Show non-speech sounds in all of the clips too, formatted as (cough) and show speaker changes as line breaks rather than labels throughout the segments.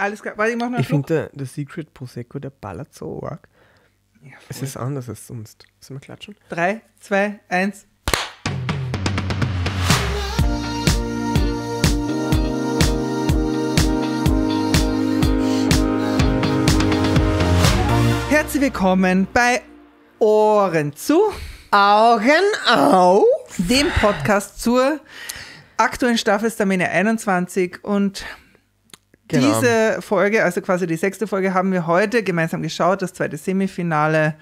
Alles klar, warte, ich mach noch einen Ich
finde, der Secret Prosecco, der ballert so arg. Ja, es ist anders als sonst. Sollen wir klatschen?
Drei, zwei, eins. Herzlich willkommen bei Ohren zu, Augen auf, dem Podcast zur aktuellen Staffel Stamina 21 und
Genau. Diese
Folge, also quasi die sechste Folge, haben wir heute gemeinsam geschaut, das zweite Semifinale.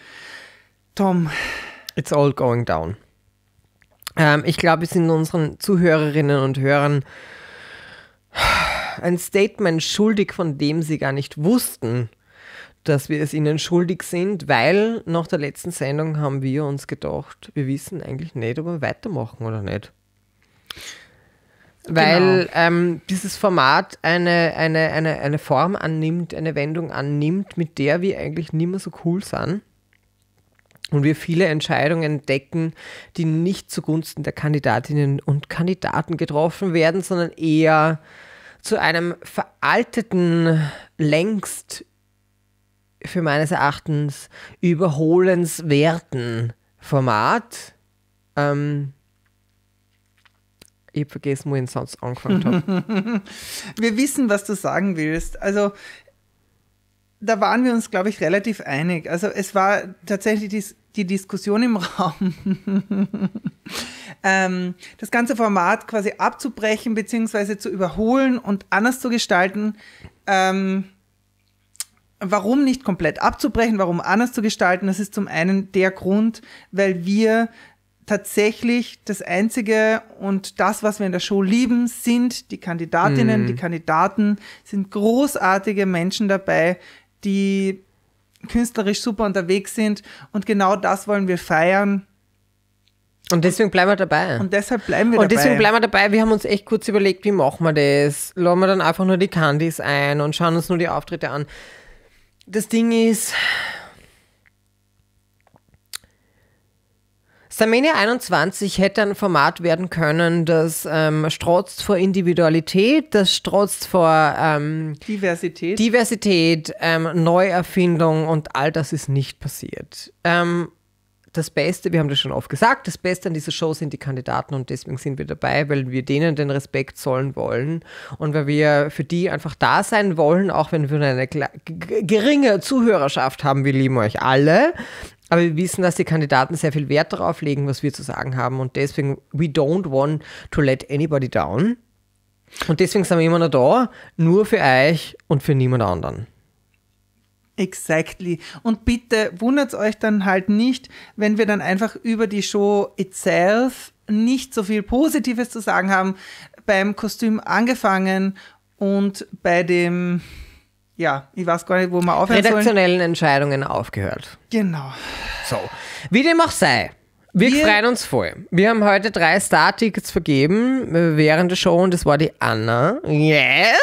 Tom.
It's all going down.
Ähm, ich glaube, es
sind unseren Zuhörerinnen und Hörern ein Statement schuldig, von dem sie gar nicht wussten, dass wir es ihnen schuldig sind, weil nach der letzten Sendung haben wir uns gedacht, wir wissen eigentlich nicht, ob wir weitermachen oder nicht weil genau. ähm, dieses Format eine, eine, eine, eine Form annimmt, eine Wendung annimmt, mit der wir eigentlich nicht mehr so cool sind. Und wir viele Entscheidungen decken, die nicht zugunsten der Kandidatinnen und Kandidaten getroffen werden, sondern eher zu einem veralteten, längst für meines Erachtens überholenswerten Format. Ähm, ich habe vergessen, wo ich den angefangen
habe. (laughs) wir wissen, was du sagen willst. Also da waren wir uns, glaube ich, relativ einig. Also es war tatsächlich die, die Diskussion im (laughs) Raum, ähm, das ganze Format quasi abzubrechen beziehungsweise zu überholen und anders zu gestalten. Ähm, warum nicht komplett abzubrechen, warum anders zu gestalten? Das ist zum einen der Grund, weil wir tatsächlich das Einzige und das, was wir in der Show lieben, sind die Kandidatinnen, mhm. die Kandidaten, sind großartige Menschen dabei, die künstlerisch super unterwegs sind und genau das wollen wir feiern. Und deswegen bleiben wir dabei. Und deshalb bleiben wir und dabei. Und deswegen bleiben wir
dabei. Wir haben uns echt kurz überlegt, wie machen wir das? Laden wir dann einfach nur die Candies ein und schauen uns nur die Auftritte an. Das Ding ist, Samenia 21 hätte ein Format werden können, das ähm, strotzt vor Individualität, das strotzt vor ähm, Diversität, Diversität ähm, Neuerfindung und all das ist nicht passiert. Ähm, das Beste, wir haben das schon oft gesagt, das Beste an dieser Show sind die Kandidaten und deswegen sind wir dabei, weil wir denen den Respekt zollen wollen und weil wir für die einfach da sein wollen, auch wenn wir eine geringe Zuhörerschaft haben. Wir lieben euch alle, aber wir wissen, dass die Kandidaten sehr viel Wert darauf legen, was wir zu sagen haben. Und deswegen, we don't want to let anybody down. Und deswegen sind wir immer noch da, nur für euch und für niemand anderen.
Exactly. Und bitte wundert euch dann halt nicht, wenn wir dann einfach über die Show itself nicht so viel Positives zu sagen haben. Beim Kostüm angefangen und bei dem ja, ich weiß gar nicht, wo wir aufhören Redaktionellen
sollen. Entscheidungen aufgehört. Genau. So, wie dem auch sei. Wir, wir freuen uns voll.
Wir haben heute drei Star-Tickets
vergeben äh, während der Show und das war die Anna. Yes!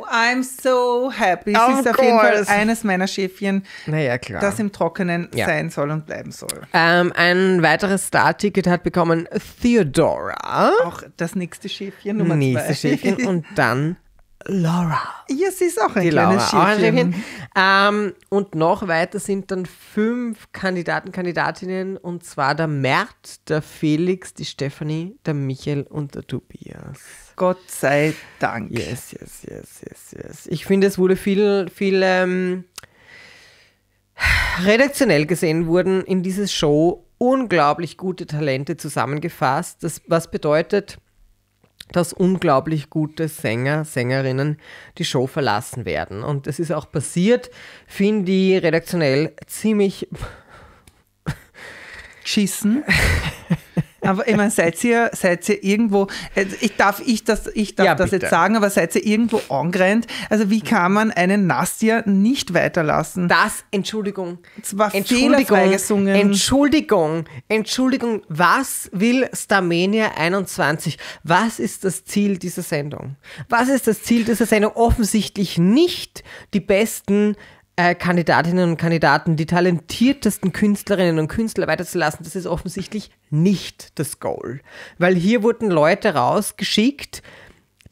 Oh, I'm so happy. Es ist auf jeden Fall eines meiner Schäfchen,
naja, das
im Trockenen ja. sein soll und bleiben soll.
Ähm, ein weiteres Star-Ticket hat bekommen Theodora. Auch das nächste Schäfchen, Nummer Nächste zwei. Schäfchen und dann (laughs) Laura. Ja, sie ist
auch ein die kleines Laura, Schiffchen.
Ähm, und noch weiter sind dann fünf Kandidaten, Kandidatinnen und zwar der Mert, der Felix, die Stephanie, der Michael und der Tobias. Gott sei Dank. Yes, yes, yes, yes, yes. Ich finde, es wurde viel, viel ähm, redaktionell gesehen wurden in diese Show unglaublich gute Talente zusammengefasst. Das, was bedeutet, dass unglaublich gute Sänger, Sängerinnen die Show verlassen werden. Und das ist auch passiert, finde ich redaktionell ziemlich
Schießen. (laughs) Aber ich meine, seid ihr, seid ihr irgendwo, also ich darf, ich das, ich darf ja, das jetzt sagen, aber seid ihr irgendwo angrennt? Also wie kann man einen Nastia nicht weiterlassen? Das, Entschuldigung. Zwar Entschuldigung, gesungen. Entschuldigung, Entschuldigung, was will Starmania
21? Was ist das Ziel dieser Sendung? Was ist das Ziel dieser Sendung? Offensichtlich nicht die besten äh, Kandidatinnen und Kandidaten, die talentiertesten Künstlerinnen und Künstler weiterzulassen, das ist offensichtlich nicht das Goal. Weil hier wurden Leute rausgeschickt,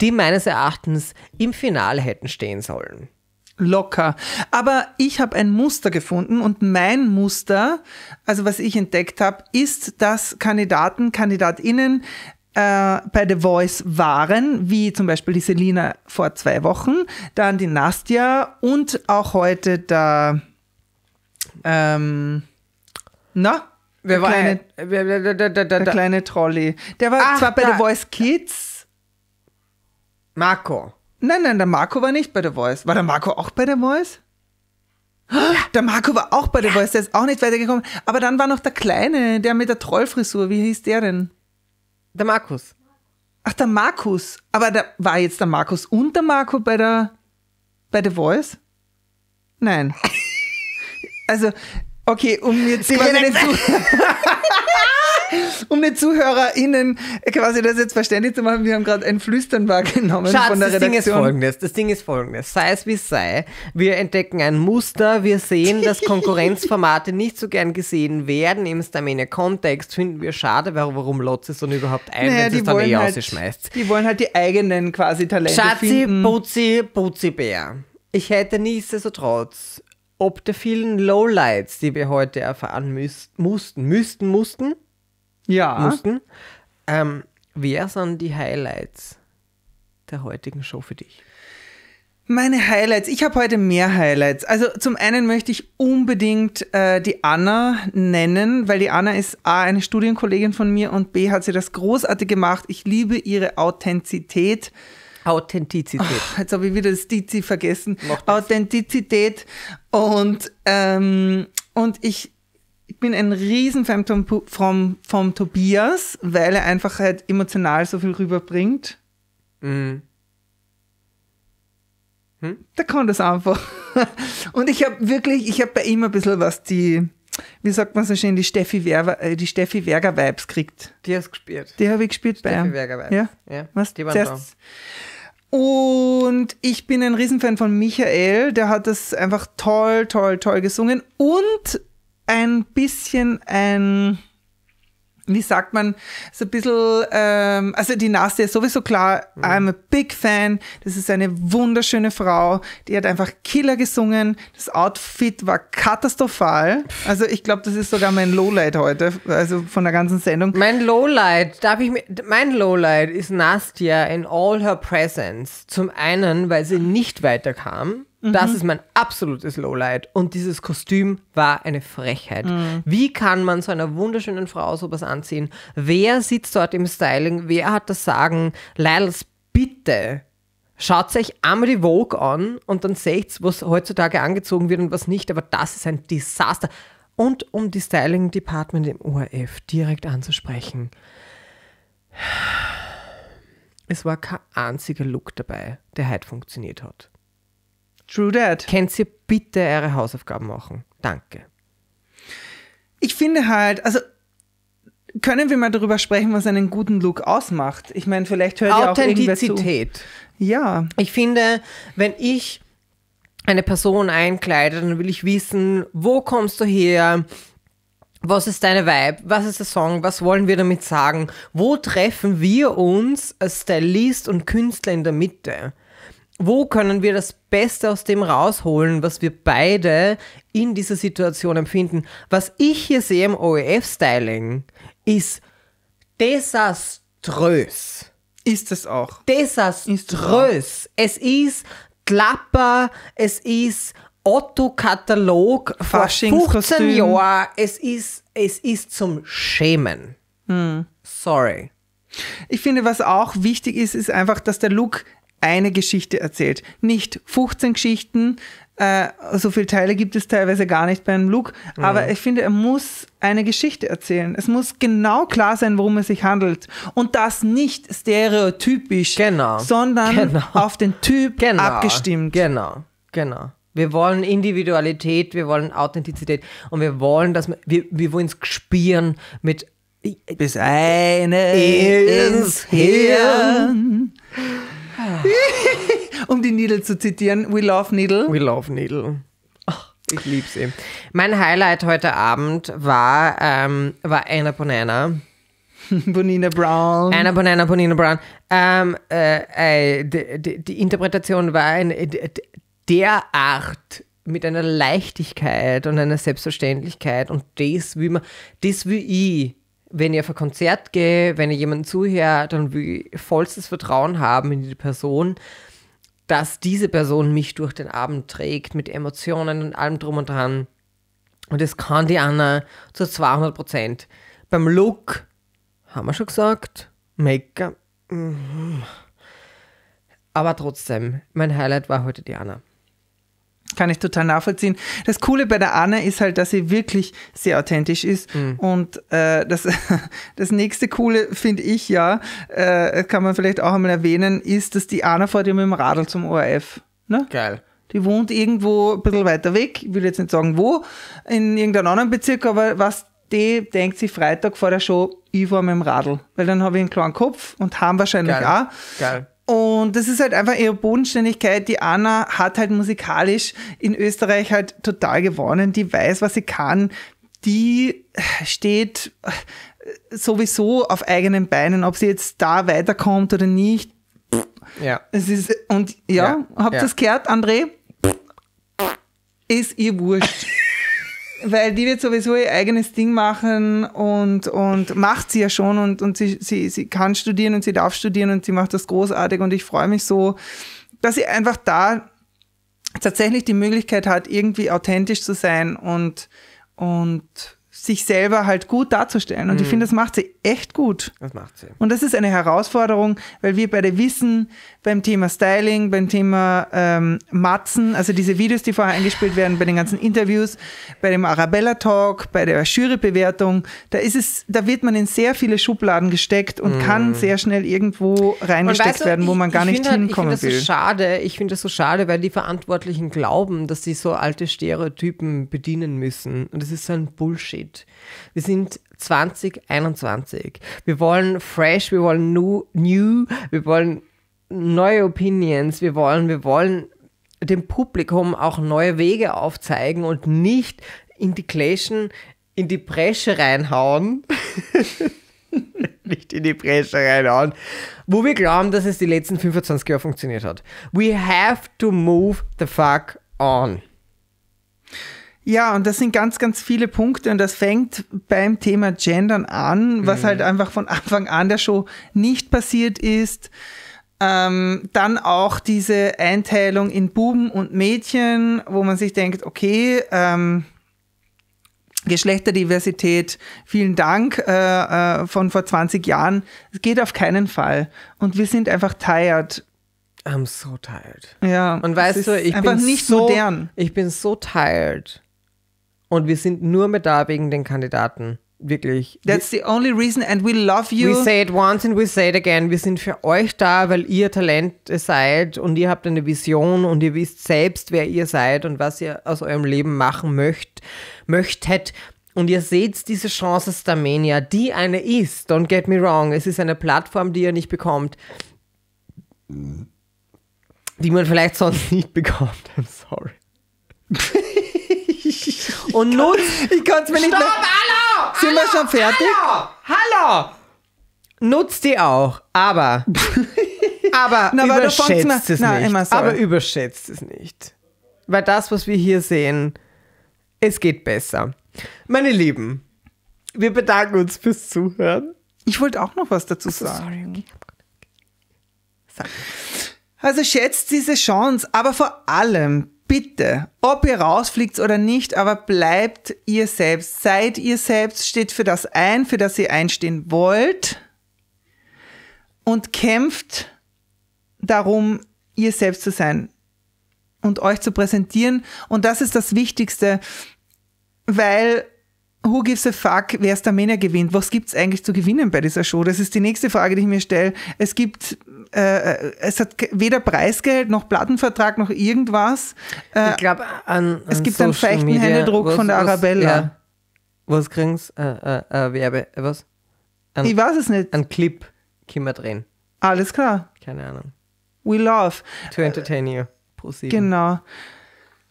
die meines Erachtens im Finale hätten stehen sollen.
Locker. Aber ich habe ein Muster gefunden und mein Muster, also was ich entdeckt habe, ist, dass Kandidaten, Kandidatinnen äh, bei The Voice waren, wie zum Beispiel die Selina vor zwei Wochen, dann die Nastia und auch heute der, ähm, na, Wer war kleine,
ein, wer, da, da, da, der kleine
Trolley. Der war Ach, zwar bei The Voice Kids. Marco. Nein, nein, der Marco war nicht bei The Voice. War der Marco auch bei The Voice? Ja. Der Marco war auch bei The Voice, der ist auch nicht weitergekommen. Aber dann war noch der Kleine, der mit der Trollfrisur. Wie hieß der denn? Der Markus. Ach, der Markus. Aber da war jetzt der Markus und der Marco bei der bei The Voice? Nein. (laughs) also, okay, um jetzt die mal den Zuhörern. (laughs) um den ZuhörerInnen quasi das jetzt verständlich zu machen, wir haben gerade ein Flüstern wahrgenommen Schatz, von der das Redaktion. Das Ding ist folgendes,
das Ding ist folgendes, sei es wie es sei, wir entdecken ein Muster, wir sehen, dass (laughs) Konkurrenzformate nicht so gern gesehen werden, im Stamina-Kontext finden wir schade, warum lotzt es dann überhaupt ein, naja, wenn es dann eh halt, rausschmeißt. Die wollen halt die eigenen quasi
Talente Schatzi, finden. Putzi, Putzi
Bär. Ich hätte nichtsdestotrotz ob der vielen Lowlights, die wir heute erfahren müß, mussten, müssten, mussten,
ja. mussten. Ähm, wer sind die Highlights der heutigen Show für dich? Meine Highlights. Ich habe heute mehr Highlights. Also zum einen möchte ich unbedingt äh, die Anna nennen, weil die Anna ist A, eine Studienkollegin von mir und B, hat sie das großartig gemacht. Ich liebe ihre Authentizität. Authentizität. Oh, jetzt habe ich wieder das Dizi vergessen. Authentizität. Und, ähm, und ich bin ein Riesenfan vom, vom, Tobias, weil er einfach halt emotional so viel rüberbringt. Mhm. Hm? Der kann einfach. (laughs) Und ich habe wirklich, ich habe bei ihm ein bisschen was, die, wie sagt man so schön, die Steffi, Werber, äh, die Steffi Werger Vibes kriegt. Die hast du gespielt. Die habe ich gespielt Steffi bei Steffi Werger Vibes. Ja, ja. was? Die waren Und ich bin ein Riesenfan von Michael, der hat das einfach toll, toll, toll gesungen. Und ein bisschen ein, wie sagt man, so ein bisschen, ähm, also die Nase ist sowieso klar, mhm. I'm a big fan, das ist eine wunderschöne Frau, die hat einfach Killer gesungen, das Outfit war katastrophal, also ich glaube, das ist sogar mein Lowlight heute, also von der ganzen Sendung. Mein Lowlight, darf ich mir,
mein Lowlight ist Nastia in all her presence, zum einen, weil sie nicht weiterkam, das mhm. ist mein absolutes Lowlight. Und dieses Kostüm war eine Frechheit. Mhm. Wie kann man so einer wunderschönen Frau sowas anziehen? Wer sitzt dort im Styling? Wer hat das Sagen? Lyles, bitte schaut euch einmal die Vogue an und dann seht was heutzutage angezogen wird und was nicht. Aber das ist ein Desaster. Und um die Styling Department im ORF direkt anzusprechen. Es war kein einziger Look dabei, der heute funktioniert hat.
True that. Könnt ihr bitte eure Hausaufgaben machen? Danke. Ich finde halt, also können wir mal darüber sprechen, was einen guten Look ausmacht? Ich meine, vielleicht hört ihr auch irgendwer Authentizität. Ja. Ich finde, wenn
ich eine Person einkleide, dann will ich wissen, wo kommst du her? Was ist deine Vibe? Was ist der Song? Was wollen wir damit sagen? Wo treffen wir uns als Stylist und Künstler in der Mitte? wo können wir das Beste aus dem rausholen, was wir beide in dieser Situation empfinden. Was ich hier sehe im OEF-Styling ist desaströs.
Ist es auch.
Desaströs. es, es ist Klapper, es ist Otto-Katalog vor 15 Jahren. Es ist, es ist zum
Schämen. Hm. Sorry. Ich finde, was auch wichtig ist, ist einfach, dass der Look eine Geschichte erzählt. Nicht 15 Geschichten, äh, so viele Teile gibt es teilweise gar nicht beim Look. mhm. aber ich finde, er muss eine Geschichte erzählen. Es muss genau klar sein, worum es sich handelt. Und das nicht stereotypisch, genau. sondern genau. auf den Typ genau. abgestimmt.
Genau, genau. Wir wollen Individualität, wir wollen Authentizität und wir wollen, dass wir, wir, wir wollen es spüren mit bis eine ins Hirn.
Hirn. (laughs)
um die Needle zu zitieren, we love Needle. We love Needle. ich liebe sie. Mein Highlight heute Abend war, ähm, war Anna Bonana. (laughs) Bonina Brown. Anna Bonana, Bonina Brown. Ähm, äh, äh, die, die, die, Interpretation war ein, äh, derart mit einer Leichtigkeit und einer Selbstverständlichkeit und das, wie man, das wie ich wenn ich auf ein Konzert gehe, wenn ich jemanden zuhöre, dann will ich vollstes Vertrauen haben in die Person, dass diese Person mich durch den Abend trägt mit Emotionen und allem drum und dran. Und das kann die Anna zu 200 Prozent. Beim Look, haben wir schon gesagt,
Make-up. Mhm. Aber trotzdem, mein Highlight war heute die Anna kann ich total nachvollziehen. Das Coole bei der Anna ist halt, dass sie wirklich sehr authentisch ist. Mhm. Und äh, das, (laughs) das nächste Coole finde ich ja, äh, kann man vielleicht auch einmal erwähnen, ist, dass die Anna fährt ja mit dem Radl zum ORF. Ne? Geil. Die wohnt irgendwo ein bisschen weiter weg, ich will jetzt nicht sagen wo, in irgendeinem anderen Bezirk, aber was die denkt sich Freitag vor der Show, ich war mit dem Radl. Weil dann habe ich einen klaren Kopf und haben wahrscheinlich Geil. auch. Geil. Und das ist halt einfach ihre Bodenständigkeit. Die Anna hat halt musikalisch in Österreich halt total gewonnen. Die weiß, was sie kann. Die steht äh, sowieso auf eigenen Beinen, ob sie jetzt da weiterkommt oder nicht. Ja. Es ist, und ja, ja. habt ihr ja. das gehört, André? Ist ihr wurscht weil die wird sowieso ihr eigenes Ding machen und, und macht sie ja schon und, und sie, sie, sie kann studieren und sie darf studieren und sie macht das großartig und ich freue mich so, dass sie einfach da tatsächlich die Möglichkeit hat, irgendwie authentisch zu sein und, und sich selber halt gut darzustellen. Und mhm. ich finde, das macht sie echt gut. Das macht sie. Und das ist eine Herausforderung, weil wir beide wissen, beim Thema Styling, beim Thema ähm, Matzen, also diese Videos, die vorher eingespielt werden, bei den ganzen Interviews, bei dem Arabella-Talk, bei der Jurybewertung, da ist es, da wird man in sehr viele Schubladen gesteckt und mhm. kann sehr schnell irgendwo reingesteckt weißt du, werden, wo ich, man gar nicht halt, hinkommen ich will.
schade, ich finde das so schade, weil die Verantwortlichen glauben, dass sie so alte Stereotypen bedienen müssen. Und das ist so ein Bullshit geht. Wir sind 2021. Wir wollen fresh, wir wollen new, new wir wollen neue Opinions, wir wollen, wir wollen dem Publikum auch neue Wege aufzeigen und nicht in die Clashen in die Bresche reinhauen. (laughs) nicht in die Bresche reinhauen, wo wir glauben, dass es die letzten 25 Jahre funktioniert hat. We have to move the fuck on.
Ja, und das sind ganz, ganz viele Punkte und das fängt beim Thema Gendern an, was mhm. halt einfach von (laughs) Anfang an der Show nicht passiert ist. Ähm, dann auch diese Einteilung in Buben und Mädchen, wo man sich denkt, okay, ähm, Geschlechterdiversität, vielen Dank äh, äh, von vor 20 Jahren, es geht auf keinen Fall. Und wir sind einfach tired
I'm so tired.
Ja. Und weißt du, ich bin so modern. Ich bin so tired und wir sind nur mehr da
wegen den Kandidaten. Wirklich. That's
the only reason and we love you. We say it once and we say
it again. Wir sind für euch da, weil ihr Talent seid und ihr habt eine Vision und ihr wisst selbst, wer ihr seid und was ihr aus eurem Leben machen möcht, möchtet. Und ihr seht diese Chance Starmania, die eine ist. Don't get me wrong. Es ist eine Plattform, die ihr nicht bekommt. Die man vielleicht sonst nicht (laughs) bekommt. I'm sorry. (laughs) Und nun. Ich kann es mir nicht Stopp, mehr.
Hallo! Sind hallo,
wir schon fertig? Hallo! Hallo! Nutzt die auch, aber. (laughs) aber na, überschätzt mal, es na, nicht. Aber überschätzt es nicht. Weil das, was wir hier sehen, es geht besser. Meine
Lieben, wir bedanken uns fürs Zuhören. Ich wollte auch noch was dazu also, sagen. Sorry. Also schätzt diese Chance, aber vor allem bitte, ob ihr rausfliegt oder nicht, aber bleibt ihr selbst, seid ihr selbst, steht für das ein, für das ihr einstehen wollt und kämpft darum, ihr selbst zu sein und euch zu präsentieren. Und das ist das Wichtigste, weil Who gives a fuck, wer der Männer gewinnt? Was gibt es eigentlich zu gewinnen bei dieser Show? Das ist die nächste Frage, die ich mir stelle. Es gibt, äh, äh es hat weder Preisgeld noch Plattenvertrag noch irgendwas. Äh, ich glaube, an, an, Es gibt Social einen feichten Media, Händedruck was, von der was, Arabella. Ja.
Was kriegen's? Äh, äh, äh Werbe, äh, was? An, ich weiß es nicht. Ein Clip können wir drehen.
Alles klar. Keine Ahnung. We
love. To entertain you. Pro 7. Genau.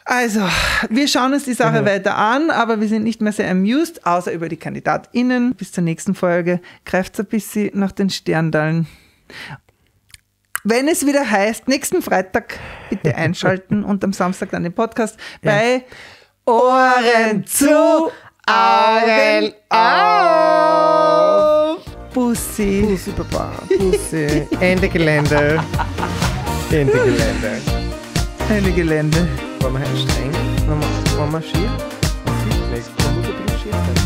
Also, wir schauen uns die Sache mhm. weiter an, aber wir sind nicht mehr sehr amused, außer über die KandidatInnen. Bis zur nächsten Folge. Greift ein bisschen nach den Sterndalen. Wenn es wieder heißt, nächsten Freitag bitte (laughs) einschalten und am Samstag dann den Podcast ja. bei Ohren zu, Augen auf. Pussy. Pussy, Papa.
Pussy. Ende Gelände. Ende Gelände. Ende Gelände. vamos Handstand nochmal, vamos wir Ski. vamos fliegt